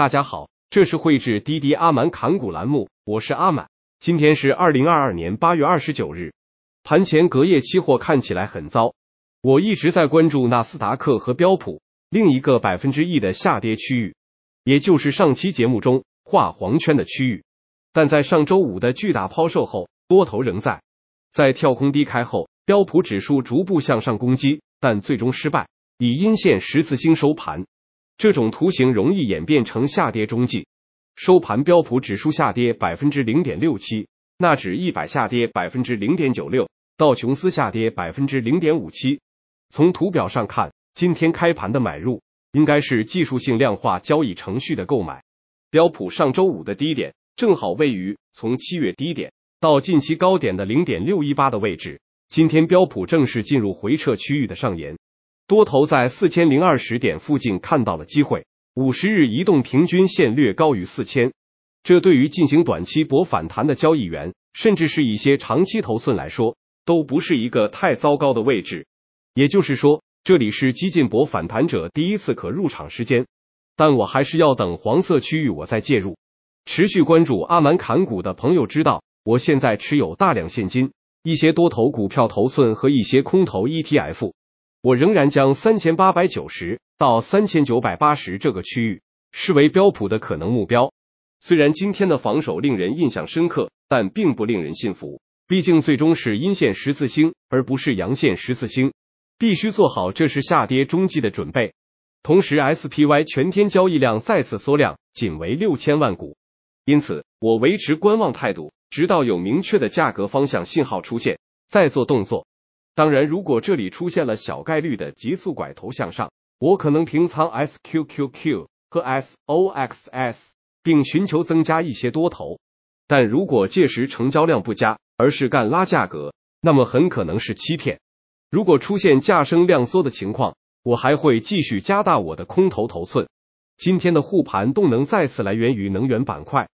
大家好，这是绘制滴滴阿满侃股栏目，我是阿满。今天是二零二二年八月二十九日，盘前隔夜期货看起来很糟。我一直在关注纳斯达克和标普，另一个百分之一的下跌区域，也就是上期节目中画黄圈的区域。但在上周五的巨大抛售后，多头仍在，在跳空低开后，标普指数逐步向上攻击，但最终失败，以阴线十字星收盘。这种图形容易演变成下跌中继。收盘，标普指数下跌百分之零点六七，纳指一百下跌百分之零点九六，道琼斯下跌百分之零点五七。从图表上看，今天开盘的买入应该是技术性量化交易程序的购买。标普上周五的低点正好位于从七月低点到近期高点的零点六一八的位置。今天标普正式进入回撤区域的上沿。多头在四千零二十点附近看到了机会，五十日移动平均线略高于四千，这对于进行短期博反弹的交易员，甚至是一些长期头寸来说，都不是一个太糟糕的位置。也就是说，这里是激进博反弹者第一次可入场时间，但我还是要等黄色区域我再介入。持续关注阿蛮砍股的朋友知道，我现在持有大量现金，一些多头股票头寸和一些空头 ETF。我仍然将三千八百九十到三千九百八十这个区域视为标普的可能目标。虽然今天的防守令人印象深刻，但并不令人信服。毕竟最终是阴线十字星，而不是阳线十字星。必须做好这是下跌中继的准备。同时，SPY 全天交易量再次缩量，仅为六千万股。因此，我维持观望态度，直到有明确的价格方向信号出现，再做动作。当然，如果这里出现了小概率的急速拐头向上，我可能平仓 SQQQ 和 SOXS，并寻求增加一些多头。但如果届时成交量不佳，而是干拉价格，那么很可能是欺骗。如果出现价升量缩的情况，我还会继续加大我的空头头寸。今天的护盘动能再次来源于能源板块，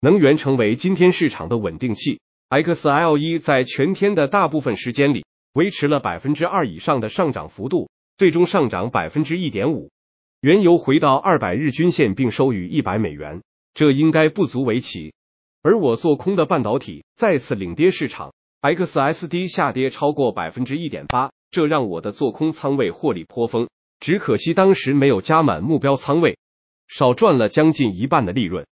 能源成为今天市场的稳定器。XLE 在全天的大部分时间里。维持了百分之二以上的上涨幅度，最终上涨百分之一点五。原油回到二百日均线并收于一百美元，这应该不足为奇。而我做空的半导体再次领跌市场，XSD 下跌超过百分之一点八，这让我的做空仓位获利颇丰。只可惜当时没有加满目标仓位，少赚了将近一半的利润。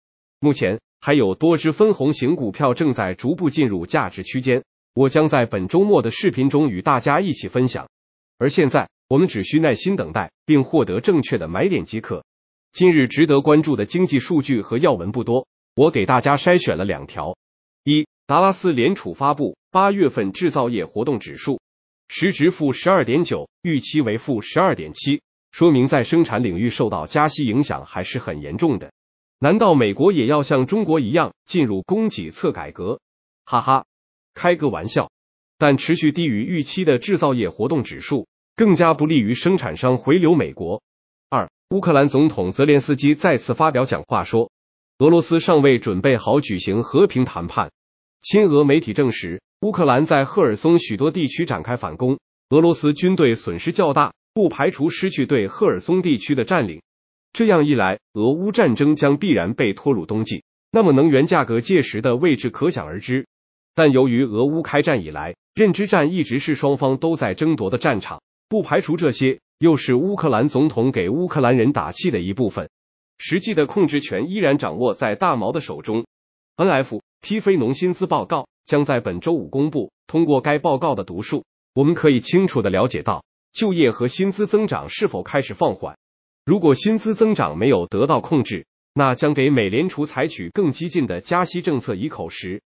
目前还有多只分红型股票正在逐步进入价值区间。我将在本周末的视频中与大家一起分享。而现在，我们只需耐心等待并获得正确的买点即可。今日值得关注的经济数据和要闻不多，我给大家筛选了两条：一、达拉斯联储发布八月份制造业活动指数，时值负十二点九，预期为负十二点七，说明在生产领域受到加息影响还是很严重的。难道美国也要像中国一样进入供给侧改革？哈哈。开个玩笑，但持续低于预期的制造业活动指数更加不利于生产商回流美国。二，乌克兰总统泽连斯基再次发表讲话说，俄罗斯尚未准备好举行和平谈判。亲俄媒体证实，乌克兰在赫尔松许多地区展开反攻，俄罗斯军队损失较大，不排除失去对赫尔松地区的占领。这样一来，俄乌战争将必然被拖入冬季，那么能源价格届时的位置可想而知。但由于俄乌开战以来，认知战一直是双方都在争夺的战场，不排除这些又是乌克兰总统给乌克兰人打气的一部分。实际的控制权依然掌握在大毛的手中。NFT 非农薪资报告将在本周五公布。通过该报告的读数，我们可以清楚的了解到就业和薪资增长是否开始放缓。如果薪资增长没有得到控制，那将给美联储采取更激进的加息政策以口实。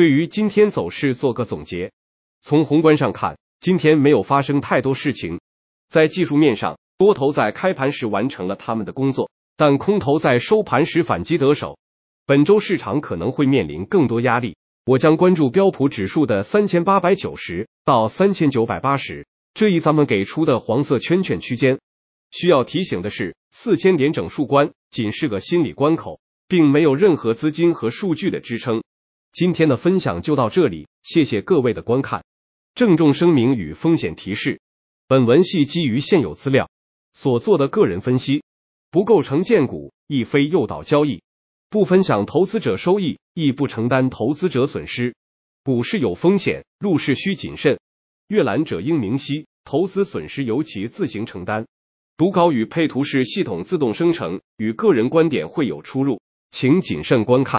对于今天走势做个总结，从宏观上看，今天没有发生太多事情。在技术面上，多头在开盘时完成了他们的工作，但空头在收盘时反击得手。本周市场可能会面临更多压力，我将关注标普指数的三千八百九十到三千九百八十这一咱们给出的黄色圈圈区间。需要提醒的是，四千点整数关仅是个心理关口，并没有任何资金和数据的支撑。今天的分享就到这里，谢谢各位的观看。郑重声明与风险提示：本文系基于现有资料所做的个人分析，不构成荐股，亦非诱导交易，不分享投资者收益，亦不承担投资者损失。股市有风险，入市需谨慎。阅览者应明晰，投资损失由其自行承担。读稿与配图是系统自动生成，与个人观点会有出入，请谨慎观看。